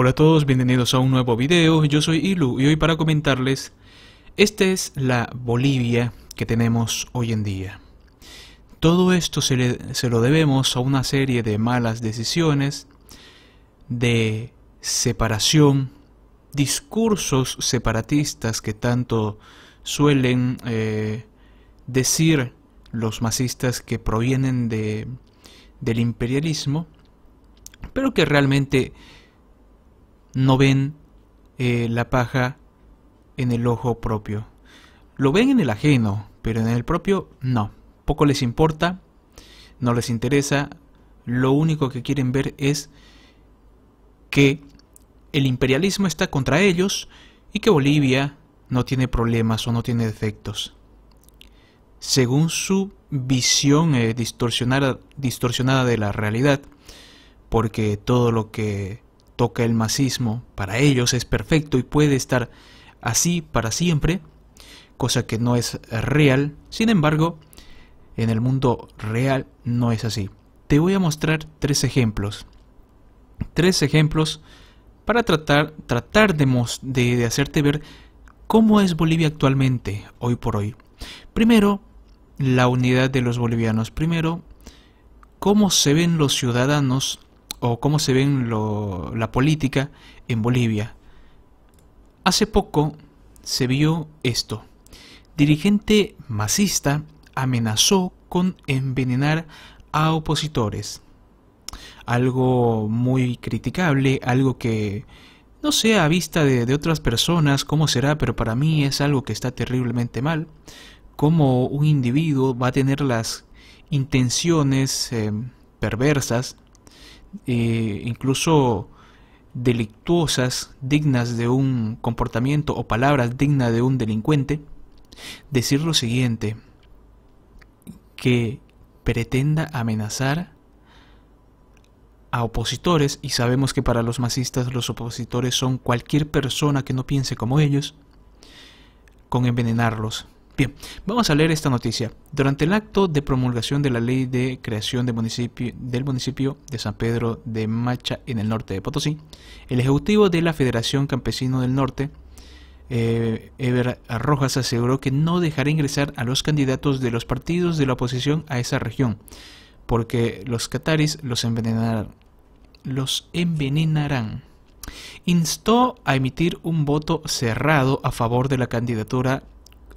Hola a todos, bienvenidos a un nuevo video, yo soy Ilu y hoy para comentarles, esta es la Bolivia que tenemos hoy en día. Todo esto se, lo debemos a una serie de malas decisiones, de separación, discursos separatistas que tanto suelen eh, decir los masistas que provienen de, del imperialismo, pero que realmente no ven eh, la paja en el ojo propio. Lo ven en el ajeno, pero en el propio no. Poco les importa, no les interesa, lo único que quieren ver es que el imperialismo está contra ellos y que Bolivia no tiene problemas o no tiene defectos. Según su visión eh, distorsionada de la realidad, porque todo lo que toca el masismo, para ellos es perfecto y puede estar así para siempre, cosa que no es real. Sin embargo, en el mundo real no es así. Te voy a mostrar tres ejemplos. Tres ejemplos para tratar, tratar de hacerte ver cómo es Bolivia actualmente, hoy por hoy. Primero, la unidad de los bolivianos. Primero, cómo se ven los ciudadanos o cómo se ven la política en Bolivia. Hace poco se vio esto. Dirigente masista amenazó con envenenar a opositores. Algo muy criticable, algo que no sea a vista de, otras personas cómo será, pero para mí es algo que está terriblemente mal. Cómo un individuo va a tener las intenciones eh, perversas eh, incluso delictuosas, dignas de un comportamiento o palabras dignas de un delincuente, decir lo siguiente, que pretenda amenazar a opositores, y sabemos que para los masistas los opositores son cualquier persona que no piense como ellos, con envenenarlos, Bien, vamos a leer esta noticia. Durante el acto de promulgación de la ley de creación del municipio de San Pedro de Macha en el norte de Potosí, el ejecutivo de la Federación Campesino del Norte, eh, Eber Ever Rojas, aseguró que no dejará ingresar a los candidatos de los partidos de la oposición a esa región, porque los cataris los envenenarán. Los envenenarán instó a emitir un voto cerrado a favor de la candidatura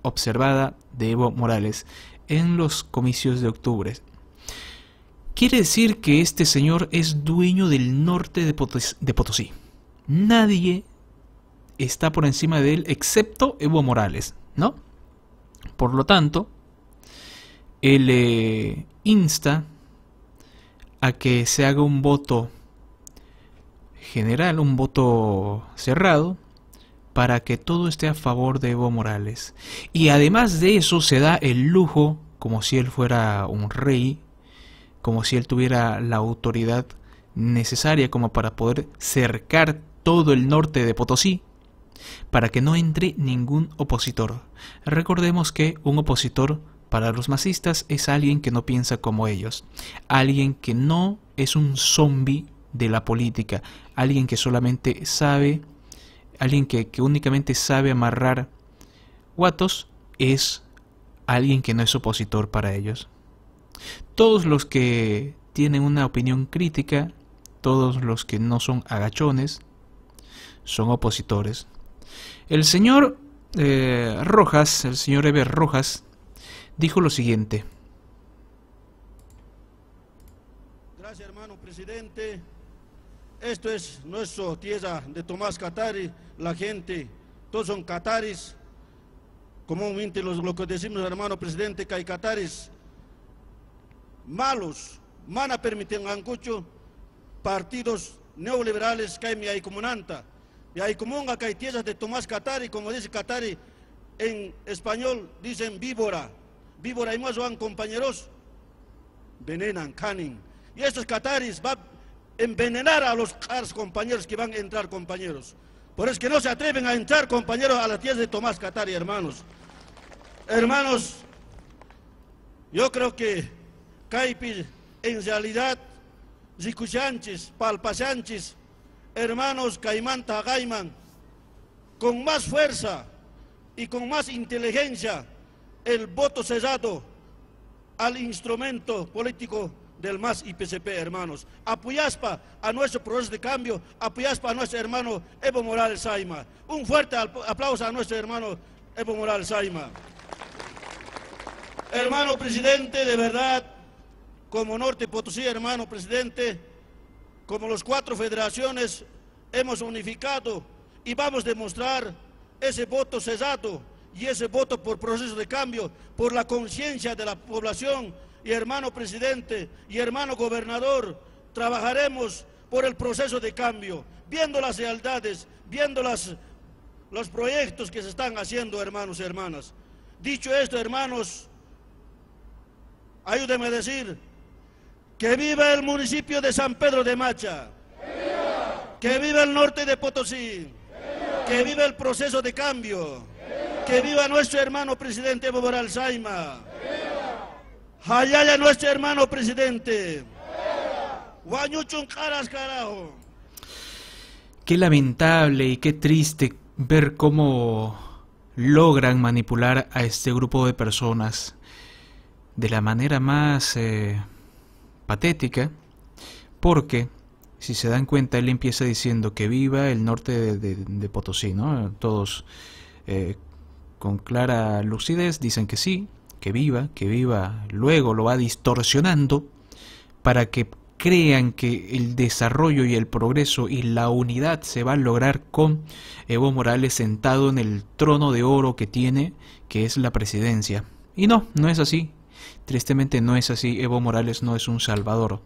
observada de Evo Morales en los comicios de octubre. Quiere decir que este señor es dueño del norte de, Potosí. Nadie está por encima de él excepto Evo Morales, ¿no? Por lo tanto, él eh, insta a que se haga un voto general, un voto cerrado, para que todo esté a favor de Evo Morales. Y además de eso se da el lujo, como si él fuera un rey, como si él tuviera la autoridad necesaria como para poder cercar todo el norte de Potosí, para que no entre ningún opositor. Recordemos que un opositor para los masistas es alguien que no piensa como ellos, alguien que no es un zombie de la política, alguien que solamente sabe alguien que, únicamente sabe amarrar guatos es alguien que no es opositor para ellos. Todos los que tienen una opinión crítica, todos los que no son agachones, son opositores. El señor eh, Rojas, el señor Eber Rojas, dijo lo siguiente. Gracias, hermano presidente. Esto es nuestro tierra de Tomás Catari, la gente, todos son cataris. Comúnmente los, lo que decimos, hermano presidente, que hay cataris malos, mana permiten angucho partidos neoliberales que hay mi hay comunanta. Y hay común que hay tierra de Tomás Catari, como dice Catari en español, dicen víbora. Víbora y más van compañeros, venenan, canin. Y estos cataris van envenenar a los compañeros que van a entrar, compañeros. Por eso que no se atreven a entrar, compañeros, a la tierra de Tomás Catari, hermanos. Hermanos, yo creo que Caipi, en realidad, Zicuchanchis, Palpachanchis, hermanos Caimanta gaiman con más fuerza y con más inteligencia, el voto cesado al instrumento político del MAS y PCP, hermanos. Apoyaspa a nuestro proceso de cambio, apoyaspa a nuestro hermano Evo Morales Saima. Un fuerte aplauso a nuestro hermano Evo Morales Saima. hermano presidente, de verdad, como Norte Potosí, hermano presidente, como las cuatro federaciones, hemos unificado y vamos a demostrar ese voto cesado y ese voto por proceso de cambio, por la conciencia de la población y hermano presidente y hermano gobernador, trabajaremos por el proceso de cambio, viendo las realidades viendo los proyectos que se están haciendo, hermanos y hermanas. Dicho esto, hermanos, ayúdenme a decir, que viva el municipio de San Pedro de Macha, que viva, el norte de Potosí, que viva, el proceso de cambio, que viva, que viva nuestro hermano presidente Evo Morales viva! Hayaya nuestro hermano presidente. caras, carajo. Qué lamentable y qué triste ver cómo logran manipular a este grupo de personas de la manera más eh, patética, porque si se dan cuenta, él empieza diciendo que viva el norte de, Potosí, ¿no? Todos eh, con clara lucidez dicen que sí, que viva, que viva luego, lo va distorsionando para que crean que el desarrollo y el progreso y la unidad se va a lograr con Evo Morales sentado en el trono de oro que tiene, que es la presidencia. Y no, no es así. Tristemente no es así. Evo Morales no es un salvador.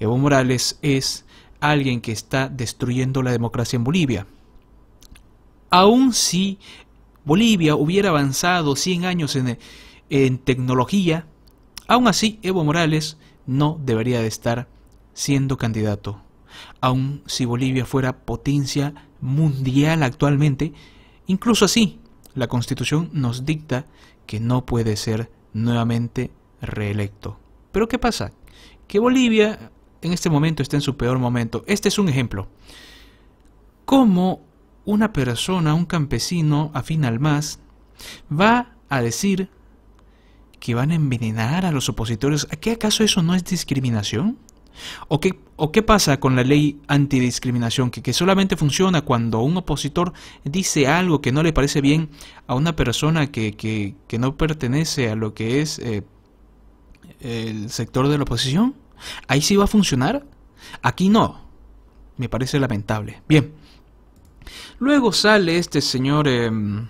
Evo Morales es alguien que está destruyendo la democracia en Bolivia. Aun si Bolivia hubiera avanzado 100 años en, en tecnología, aún así Evo Morales no debería de estar siendo candidato. Aun si Bolivia fuera potencia mundial actualmente, incluso así, la Constitución nos dicta que no puede ser nuevamente reelecto. Pero ¿qué pasa? Que Bolivia en este momento está en su peor momento. Este es un ejemplo. ¿Cómo una persona, un campesino afín al MAS, va a decir que van a envenenar a los opositores. ¿A qué acaso eso no es discriminación? ¿O qué, ¿O qué pasa con la ley antidiscriminación que, solamente funciona cuando un opositor dice algo que no le parece bien a una persona que, no pertenece a lo que es eh, el sector de la oposición? ¿Ahí sí va a funcionar? Aquí no. Me parece lamentable. Bien. Luego sale este señor... Em,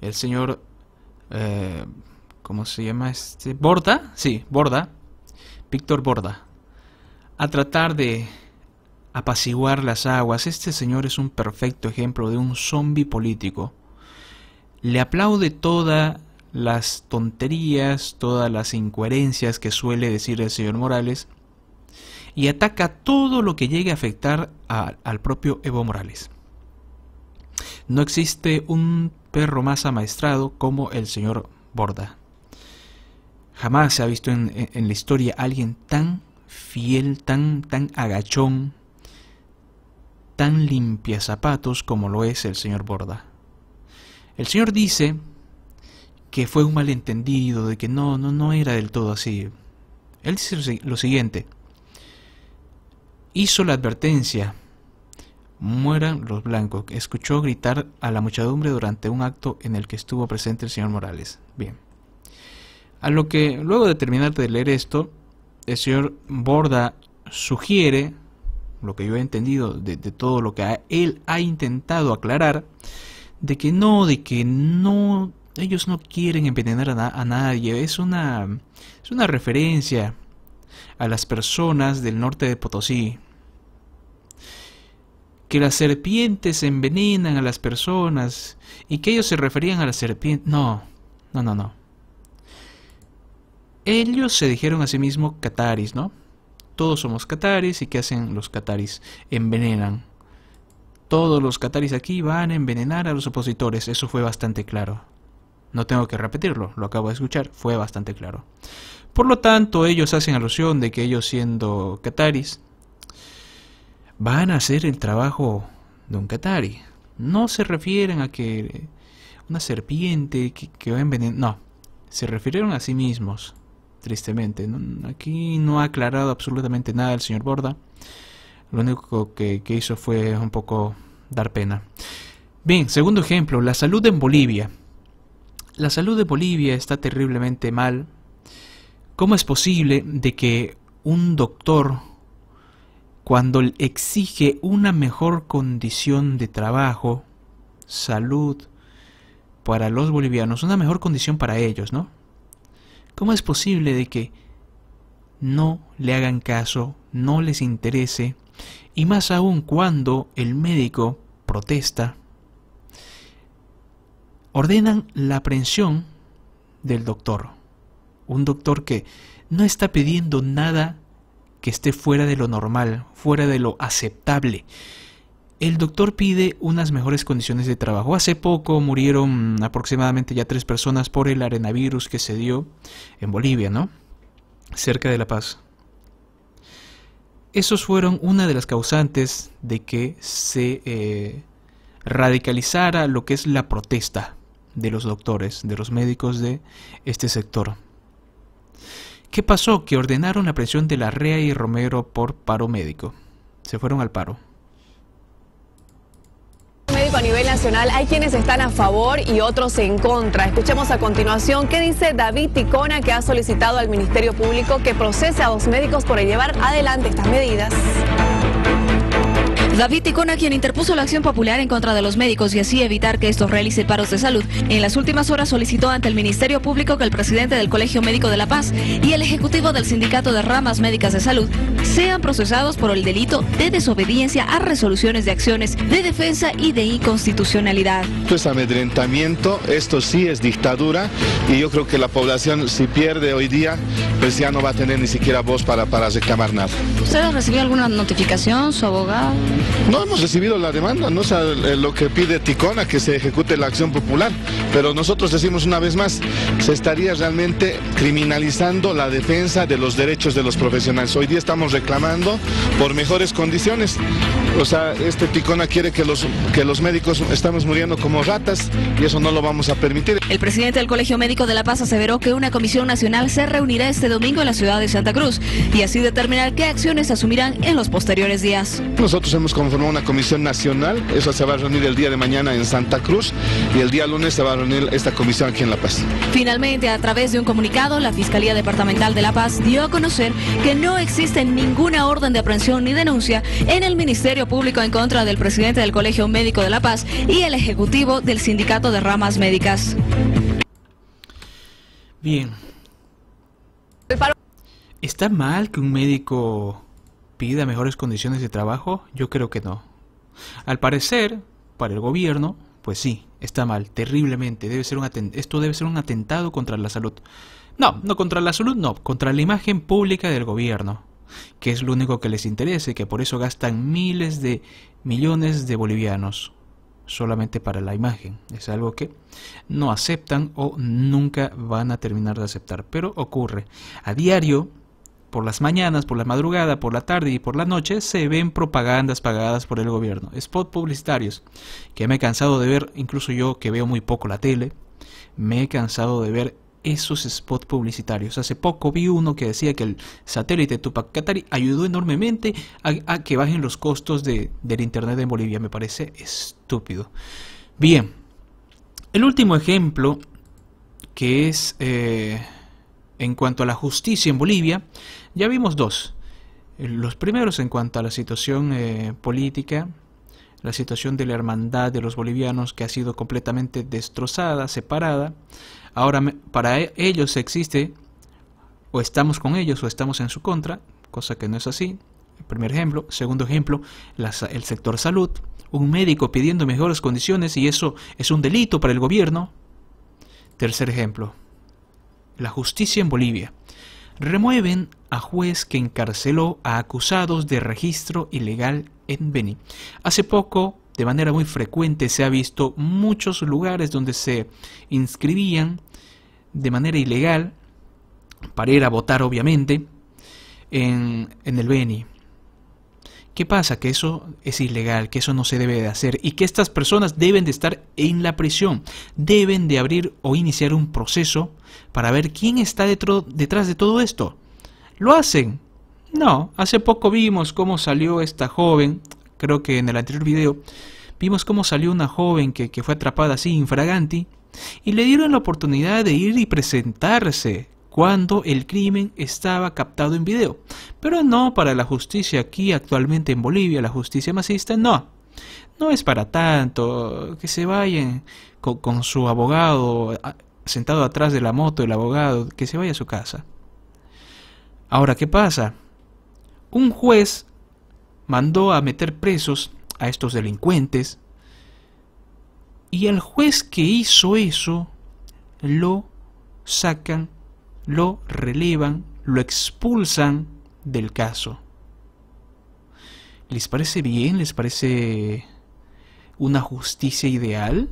el señor eh, ¿Cómo se llama este? Borda, sí, Borda, Víctor Borda, a tratar de apaciguar las aguas. Este señor es un perfecto ejemplo de un zombi político. Le aplaude todas las tonterías, todas las incoherencias que suele decir el señor Morales y ataca todo lo que llegue a afectar al propio Evo Morales. No existe un perro más amaestrado como el señor Borda. Jamás se ha visto en, la historia alguien tan fiel, tan, tan agachón, tan limpia zapatos como lo es el señor Borda. El señor dice que fue un malentendido, de que no, no, no era del todo así. Él dice lo siguiente. Hizo la advertencia Mueran los blancos. Escuchó gritar a la muchedumbre durante un acto en el que estuvo presente el señor Morales. Bien. A lo que, luego de terminar de leer esto, el señor Borda sugiere, lo que yo he entendido de, todo lo que él ha intentado aclarar, de que no, de que no, ellos no quieren envenenar a, a nadie. Es una, es una referencia a las personas del norte de Potosí, que las serpientes envenenan a las personas y que ellos se referían a las serpientes. No, no, no, no. Ellos se dijeron a sí mismos cataris, ¿no? Todos somos cataris y ¿qué hacen los cataris? Envenenan. Todos los cataris aquí van a envenenar a los opositores, eso fue bastante claro. No tengo que repetirlo, lo acabo de escuchar, fue bastante claro. Por lo tanto, ellos hacen alusión de que ellos siendo cataris van a hacer el trabajo de un Qatari. No se refieren a que una serpiente que, que va No, se refirieron a sí mismos, tristemente. Aquí no ha aclarado absolutamente nada el señor Borda. Lo único que, que hizo fue un poco dar pena. Bien, segundo ejemplo, la salud en Bolivia. La salud de Bolivia está terriblemente mal. ¿Cómo es posible de que un doctor cuando exige una mejor condición de trabajo, salud para los bolivianos, una mejor condición para ellos, ¿no? ¿Cómo es posible de que no le hagan caso, no les interese, y más aún cuando el médico protesta? Ordenan la aprehensión del doctor, un doctor que no está pidiendo nada que esté fuera de lo normal, fuera de lo aceptable. El doctor pide unas mejores condiciones de trabajo. Hace poco murieron aproximadamente ya tres personas por el arenavirus que se dio en Bolivia, Cerca de La Paz. Esos fueron una de las causantes de que se eh, radicalizara lo que es la protesta de los doctores, de los médicos de este sector. ¿Qué pasó? Que ordenaron la presión de Larrea y Romero por paro médico. Se fueron al paro médico a nivel nacional, hay quienes están a favor y otros en contra. Escuchemos a continuación qué dice David Ticona, que ha solicitado al Ministerio Público que procese a los médicos por llevar adelante estas medidas. David Ticona, quien interpuso la acción popular en contra de los médicos y así evitar que estos realicen paros de salud, en las últimas horas solicitó ante el Ministerio Público que el presidente del Colegio Médico de La Paz y el ejecutivo del Sindicato de Ramas Médicas de Salud sean procesados por el delito de desobediencia a resoluciones de acciones de defensa y de inconstitucionalidad. Esto es amedrentamiento, esto sí es dictadura y yo creo que la población si pierde hoy día, pues ya no va a tener ni siquiera voz para, para reclamar nada. ¿Usted recibió alguna notificación, su abogado? No hemos recibido la demanda, no es lo que pide Ticona, que se ejecute la acción popular. Pero nosotros decimos una vez más, se estaría realmente criminalizando la defensa de los derechos de los profesionales. Hoy día estamos reclamando por mejores condiciones. O sea, este picona quiere que los, que los médicos estamos muriendo como ratas y eso no lo vamos a permitir. El presidente del Colegio Médico de La Paz aseveró que una comisión nacional se reunirá este domingo en la ciudad de Santa Cruz y así determinar qué acciones asumirán en los posteriores días. Nosotros hemos conformado una comisión nacional, esa se va a reunir el día de mañana en Santa Cruz y el día lunes se va a reunir esta comisión aquí en La Paz. Finalmente, a través de un comunicado, la Fiscalía Departamental de La Paz dio a conocer que no existe ninguna orden de aprehensión ni denuncia en el Ministerio Público en contra del presidente del Colegio Médico de La Paz y el ejecutivo del Sindicato de Ramas Médicas. Bien. ¿Está mal que un médico pida mejores condiciones de trabajo? Yo creo que no. Al parecer, para el gobierno, pues sí, está mal, terriblemente. Debe ser un esto debe ser un atentado contra la salud. No, no contra la salud, no, contra la imagen pública del gobierno, que es lo único que les interesa y que por eso gastan miles de millones de bolivianos solamente para la imagen. Es algo que no aceptan o nunca van a terminar de aceptar, pero ocurre. A diario por las mañanas, por la madrugada, por la tarde y por la noche se ven propagandas pagadas por el gobierno, spot publicitarios, que me he cansado de ver, incluso yo que veo muy poco la tele, me he cansado de ver esos spots publicitarios. Hace poco vi uno que decía que el satélite Tupac Katari ayudó enormemente a, que bajen los costos del Internet en Bolivia. Me parece estúpido. Bien, el último ejemplo que es... Eh, en cuanto a la justicia en Bolivia, ya vimos dos. Los primeros en cuanto a la situación eh, política, la situación de la hermandad de los bolivianos que ha sido completamente destrozada, separada. Ahora para e, ellos existe o estamos con ellos o estamos en su contra, cosa que no es así. El primer ejemplo. Segundo ejemplo, el sector salud. Un médico pidiendo mejores condiciones y eso es un delito para el gobierno. Tercer ejemplo, la justicia en Bolivia. Remueven a juez que encarceló a acusados de registro ilegal en Beni. Hace poco, de manera muy frecuente, se ha visto muchos lugares donde se inscribían de manera ilegal para ir a votar, obviamente, en, en el Beni. ¿Qué pasa? Que eso es ilegal, que eso no se debe de hacer y que estas personas deben de estar en la prisión, deben de abrir o iniciar un proceso para ver quién está detrás de todo esto. ¿Lo hacen? No, hace poco vimos cómo salió esta joven, creo que en el anterior video, vimos cómo salió una joven que, que fue atrapada así, infraganti, y le dieron la oportunidad de ir y presentarse cuando el crimen estaba captado en video. Pero no para la justicia aquí actualmente en Bolivia, la justicia masista, no. No es para tanto que se vayan con, su abogado sentado atrás de la moto, el abogado, que se vaya a su casa. Ahora, ¿qué pasa? Un juez mandó a meter presos a estos delincuentes y al juez que hizo eso lo sacan lo relevan, lo expulsan del caso. ¿Les parece bien? ¿Les parece una justicia ideal?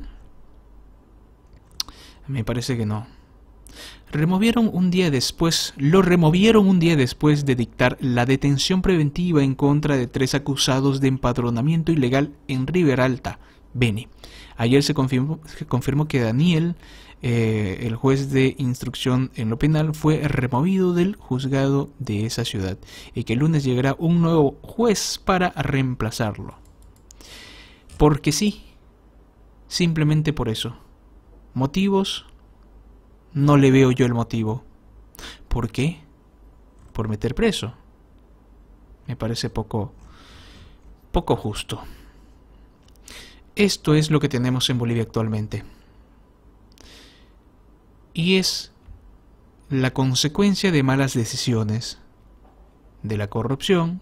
Me parece que no. Removieron un día después, lo removieron un día después de dictar la detención preventiva en contra de tres acusados de empadronamiento ilegal en Riberalta, Beni. Ayer se confirmó que Daniel eh, el juez de instrucción en lo penal fue removido del juzgado de esa ciudad y que el lunes llegará un nuevo juez para reemplazarlo. Porque sí, simplemente por eso. Motivos, no le veo yo el motivo. ¿Por qué? Por meter preso. Me parece poco poco justo. Esto es lo que tenemos en Bolivia actualmente y es la consecuencia de malas decisiones, de la corrupción,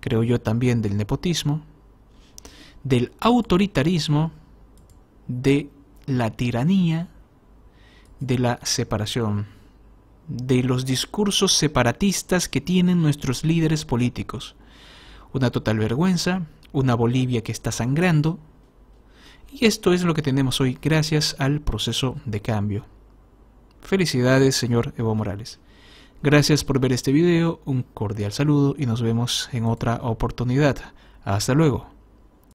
creo yo también del nepotismo, del autoritarismo, de la tiranía, de la separación, de los discursos separatistas que tienen nuestros líderes políticos. Una total vergüenza, una Bolivia que está sangrando, y esto es lo que tenemos hoy gracias al proceso de cambio. Felicidades, señor Evo Morales. Gracias por ver este video, un cordial saludo y nos vemos en otra oportunidad. Hasta luego.